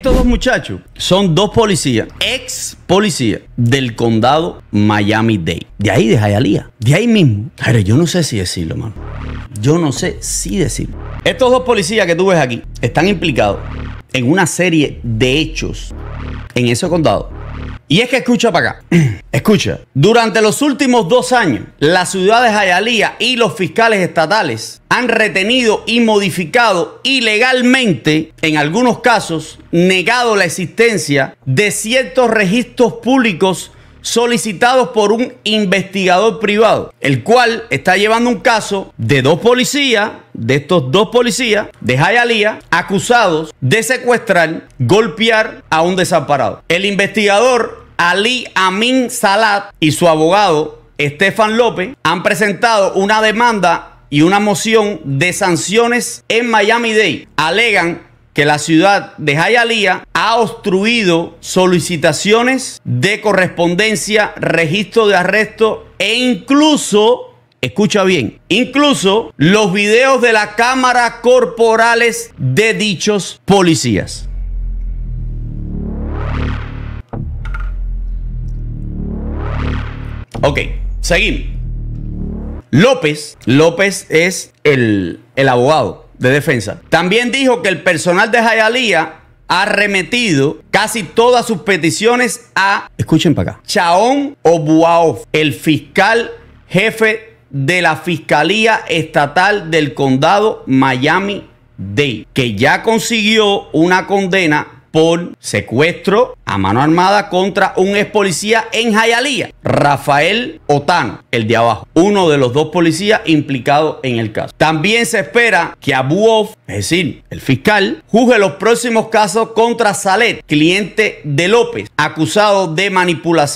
Estos dos muchachos son dos policías, ex policías del condado Miami-Dade. De ahí, de Hialeah. De ahí mismo. Pero yo no sé si decirlo, mano. Yo no sé si decirlo. Estos dos policías que tú ves aquí están implicados en una serie de hechos en ese condado y es que escucha para acá. escucha. Durante los últimos dos años, las ciudades de y los fiscales estatales han retenido y modificado ilegalmente, en algunos casos, negado la existencia de ciertos registros públicos solicitados por un investigador privado, el cual está llevando un caso de dos policías, de estos dos policías de Jayalía, acusados de secuestrar, golpear a un desamparado. El investigador Ali Amin Salat y su abogado Estefan López han presentado una demanda y una moción de sanciones en Miami Dade. Alegan que la ciudad de Jayalía ha obstruido solicitaciones de correspondencia, registro de arresto e incluso, escucha bien, incluso los videos de la cámara corporales de dichos policías. Ok, seguimos. López, López es el, el abogado de defensa. También dijo que el personal de Jayalía ha remetido casi todas sus peticiones a, escuchen para acá, Chaón Obuaof, el fiscal jefe de la Fiscalía Estatal del Condado Miami-Dade, que ya consiguió una condena por secuestro a mano armada contra un ex policía en Jayalía, Rafael Otano, el de abajo, uno de los dos policías implicados en el caso. También se espera que Abuov, es decir, el fiscal, juzgue los próximos casos contra Salet, cliente de López, acusado de manipular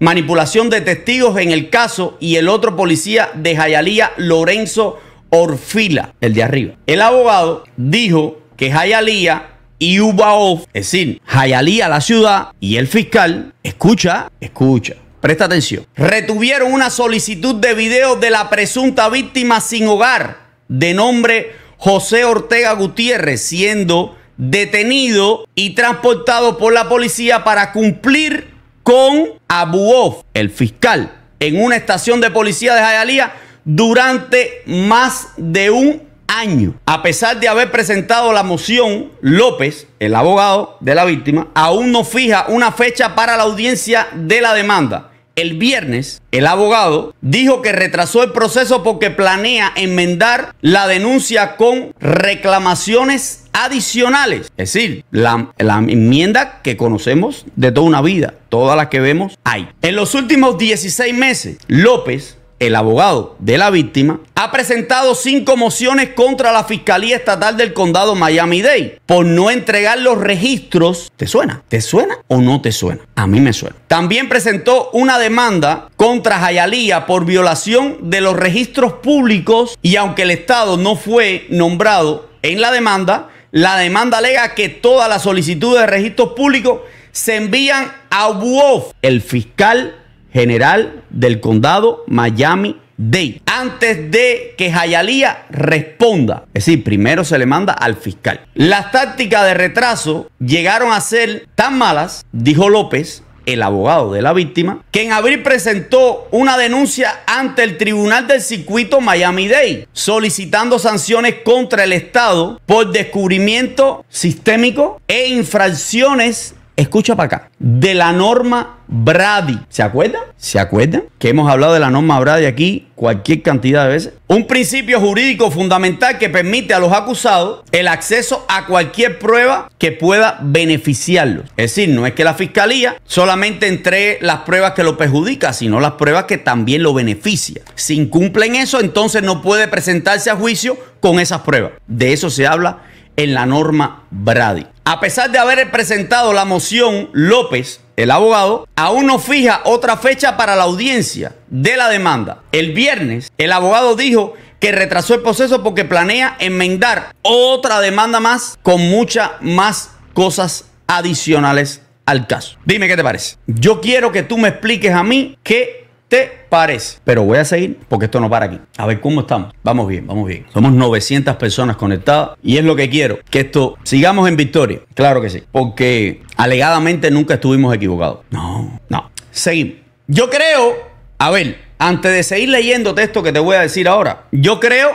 manipulación de testigos en el caso y el otro policía de Jayalía, Lorenzo Orfila, el de arriba. El abogado dijo que Jayalía y UBAOF, es decir, Jayalía, la ciudad y el fiscal, escucha, escucha. Presta atención. Retuvieron una solicitud de video de la presunta víctima sin hogar de nombre José Ortega Gutiérrez, siendo detenido y transportado por la policía para cumplir con Abuov, el fiscal, en una estación de policía de Jayalía durante más de un a pesar de haber presentado la moción, López, el abogado de la víctima, aún no fija una fecha para la audiencia de la demanda. El viernes, el abogado dijo que retrasó el proceso porque planea enmendar la denuncia con reclamaciones adicionales. Es decir, la, la, enmienda que conocemos de toda una vida, todas las que vemos hay. En los últimos 16 meses, López el abogado de la víctima, ha presentado cinco mociones contra la Fiscalía Estatal del Condado Miami-Dade por no entregar los registros. ¿Te suena? ¿Te suena o no te suena? A mí me suena. También presentó una demanda contra Jayalía por violación de los registros públicos y aunque el Estado no fue nombrado en la demanda, la demanda alega que todas las solicitudes de registros públicos se envían a WOF, el fiscal general del condado Miami Dade. Antes de que Jayalía responda. Es decir, primero se le manda al fiscal. Las tácticas de retraso llegaron a ser tan malas, dijo López, el abogado de la víctima, que en abril presentó una denuncia ante el Tribunal del Circuito Miami-Dade, solicitando sanciones contra el Estado por descubrimiento sistémico e infracciones Escucha para acá. De la norma Brady. ¿Se acuerdan? ¿Se acuerdan? Que hemos hablado de la norma Brady aquí cualquier cantidad de veces. Un principio jurídico fundamental que permite a los acusados el acceso a cualquier prueba que pueda beneficiarlos. Es decir, no es que la fiscalía solamente entregue las pruebas que lo perjudica, sino las pruebas que también lo beneficia. Si incumplen eso, entonces no puede presentarse a juicio con esas pruebas. De eso se habla en la norma Brady. A pesar de haber presentado la moción, López, el abogado, aún no fija otra fecha para la audiencia de la demanda. El viernes, el abogado dijo que retrasó el proceso porque planea enmendar otra demanda más con muchas más cosas adicionales al caso. Dime qué te parece. Yo quiero que tú me expliques a mí qué te parece. Pero voy a seguir porque esto no para aquí. A ver cómo estamos. Vamos bien, vamos bien. Somos 900 personas conectadas y es lo que quiero, que esto sigamos en victoria. Claro que sí, porque alegadamente nunca estuvimos equivocados. No, no. Seguimos. Yo creo, a ver, antes de seguir leyéndote esto que te voy a decir ahora, yo creo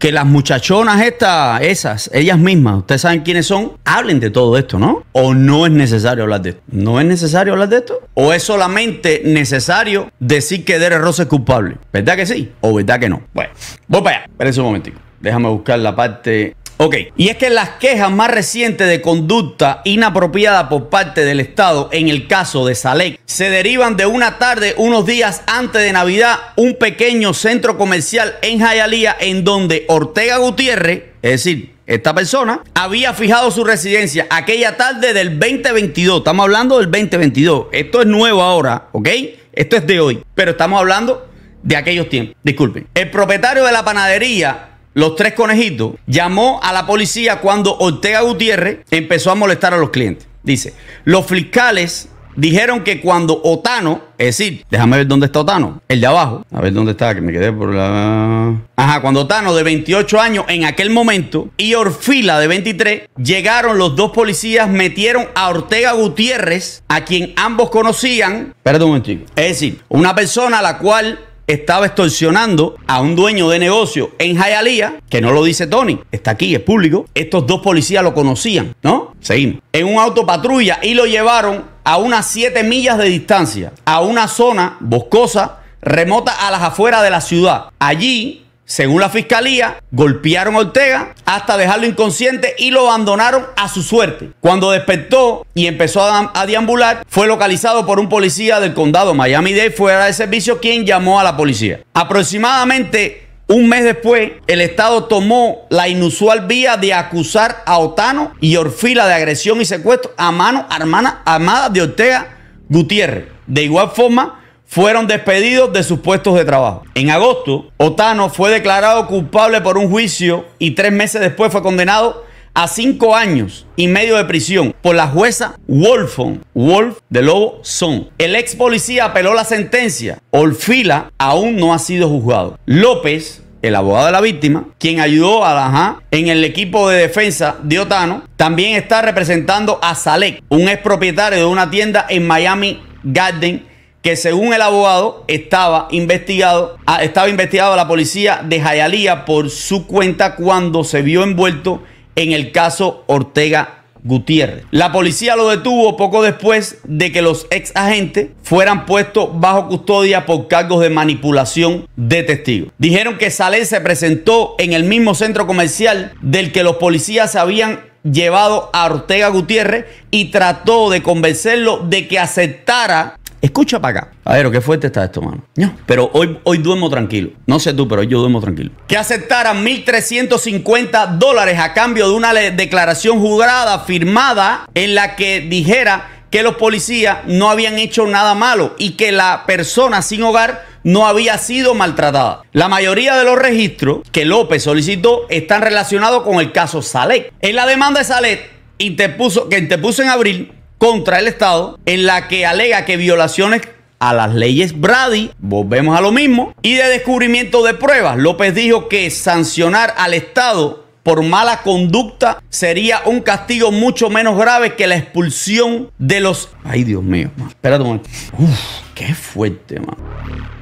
que las muchachonas estas, esas, ellas mismas, ustedes saben quiénes son, hablen de todo esto, ¿no? ¿O no es necesario hablar de esto? ¿No es necesario hablar de esto? ¿O es solamente necesario decir que Dere Rose es culpable? ¿Verdad que sí? ¿O verdad que no? Bueno, voy para allá. Espérense un momentico. Déjame buscar la parte Ok, y es que las quejas más recientes de conducta inapropiada por parte del Estado en el caso de Salek se derivan de una tarde unos días antes de Navidad, un pequeño centro comercial en Jayalía en donde Ortega Gutiérrez, es decir, esta persona había fijado su residencia aquella tarde del 2022. Estamos hablando del 2022. Esto es nuevo ahora, ¿ok? Esto es de hoy. Pero estamos hablando de aquellos tiempos. Disculpen. El propietario de la panadería los tres conejitos, llamó a la policía cuando Ortega Gutiérrez empezó a molestar a los clientes. Dice, los fiscales dijeron que cuando Otano, es decir, déjame ver dónde está Otano, el de abajo, a ver dónde está, que me quedé por la... Ajá, cuando Otano de 28 años en aquel momento y Orfila de 23, llegaron los dos policías, metieron a Ortega Gutiérrez, a quien ambos conocían, perdón un es decir, una persona a la cual estaba extorsionando a un dueño de negocio en Jayalía, que no lo dice Tony, está aquí, es público. Estos dos policías lo conocían, ¿no? Seguimos. En un auto patrulla y lo llevaron a unas 7 millas de distancia, a una zona boscosa remota a las afueras de la ciudad. Allí según la fiscalía, golpearon a Ortega hasta dejarlo inconsciente y lo abandonaron a su suerte. Cuando despertó y empezó a, deambular, fue localizado por un policía del condado Miami-Dade fuera de servicio quien llamó a la policía. Aproximadamente un mes después, el Estado tomó la inusual vía de acusar a Otano y Orfila de agresión y secuestro a mano armada, de Ortega Gutiérrez. De igual forma, fueron despedidos de sus puestos de trabajo. En agosto, Otano fue declarado culpable por un juicio y tres meses después fue condenado a cinco años y medio de prisión por la jueza Wolfon, Wolf de Lobo Son. El ex policía apeló la sentencia. Olfila aún no ha sido juzgado. López, el abogado de la víctima, quien ayudó a Dajá en el equipo de defensa de Otano, también está representando a Salek, un ex propietario de una tienda en Miami Garden, que según el abogado estaba investigado, ah, estaba investigado a la policía de Jayalía por su cuenta cuando se vio envuelto en el caso Ortega Gutiérrez. La policía lo detuvo poco después de que los ex agentes fueran puestos bajo custodia por cargos de manipulación de testigos. Dijeron que Saleh se presentó en el mismo centro comercial del que los policías habían llevado a Ortega Gutiérrez y trató de convencerlo de que aceptara Escucha para acá. A ver, qué fuerte está esto, mano. No. Pero hoy, hoy duermo tranquilo. No sé tú, pero hoy yo duermo tranquilo. Que aceptaran 1.350 dólares a cambio de una declaración jurada firmada en la que dijera que los policías no habían hecho nada malo y que la persona sin hogar no había sido maltratada. La mayoría de los registros que López solicitó están relacionados con el caso Salet. En la demanda de Salet interpuso, que interpuso en abril, contra el Estado en la que alega que violaciones a las leyes Brady, volvemos a lo mismo, y de descubrimiento de pruebas. López dijo que sancionar al Estado por mala conducta sería un castigo mucho menos grave que la expulsión de los... Ay, Dios mío, espérate un momento. Uf, qué fuerte, man.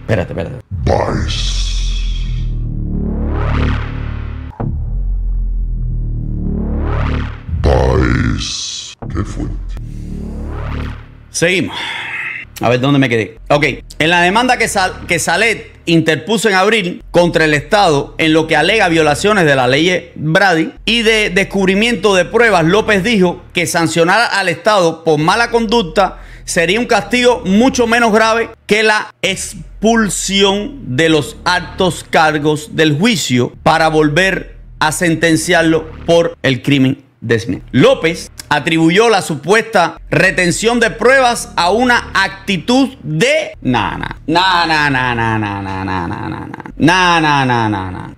Espérate, espérate. Vice. Vice. Qué fuerte. Seguimos. A ver dónde me quedé. Ok. En la demanda que, Sal que Salet interpuso en abril contra el Estado en lo que alega violaciones de la ley Brady y de descubrimiento de pruebas, López dijo que sancionar al Estado por mala conducta sería un castigo mucho menos grave que la expulsión de los altos cargos del juicio para volver a sentenciarlo por el crimen de Smith. López atribuyó la supuesta retención de pruebas a una actitud de na na na na na na na na na na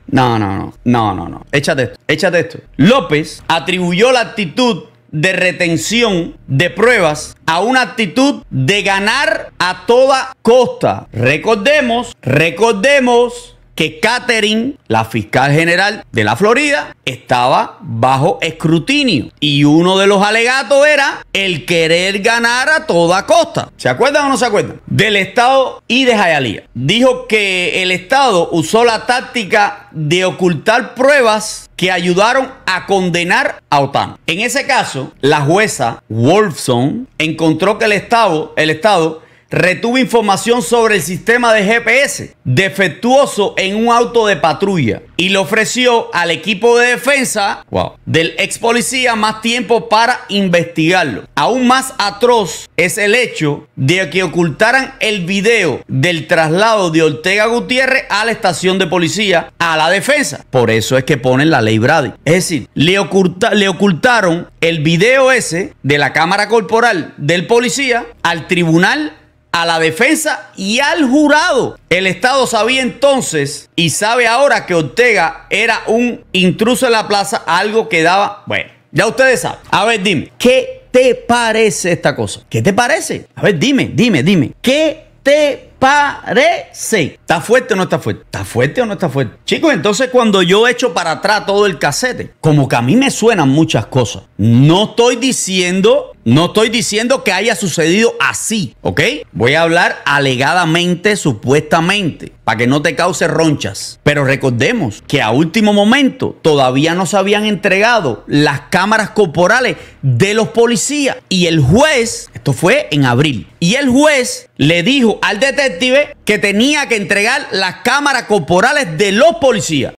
no no no no no no échate esto échate esto López atribuyó la actitud de retención de pruebas a una actitud de ganar a toda costa. Recordemos, recordemos que Katherine, la fiscal general de la Florida, estaba bajo escrutinio. Y uno de los alegatos era el querer ganar a toda costa. ¿Se acuerdan o no se acuerdan? Del Estado y de Jayalía. Dijo que el Estado usó la táctica de ocultar pruebas que ayudaron a condenar a OTAN. En ese caso, la jueza Wolfson encontró que el Estado, el Estado retuvo información sobre el sistema de GPS defectuoso en un auto de patrulla y le ofreció al equipo de defensa del ex policía más tiempo para investigarlo. Aún más atroz es el hecho de que ocultaran el video del traslado de Ortega Gutiérrez a la estación de policía a la defensa. Por eso es que ponen la ley Brady. Es decir, le, le ocultaron el video ese de la cámara corporal del policía al tribunal a la defensa y al jurado. El Estado sabía entonces y sabe ahora que Ortega era un intruso en la plaza, algo que daba... Bueno, ya ustedes saben. A ver, dime, ¿qué te parece esta cosa? ¿Qué te parece? A ver, dime, dime, dime. ¿Qué te parece. ¿Está fuerte o no está fuerte? ¿Está fuerte o no está fuerte? Chicos, entonces cuando yo echo para atrás todo el casete, como que a mí me suenan muchas cosas. No estoy diciendo no estoy diciendo que haya sucedido así, ¿ok? Voy a hablar alegadamente, supuestamente, para que no te cause ronchas. Pero recordemos que a último momento todavía no se habían entregado las cámaras corporales de los policías. Y el juez, esto fue en abril, y el juez le dijo al detective que tenía que entregar las cámaras corporales de los policías.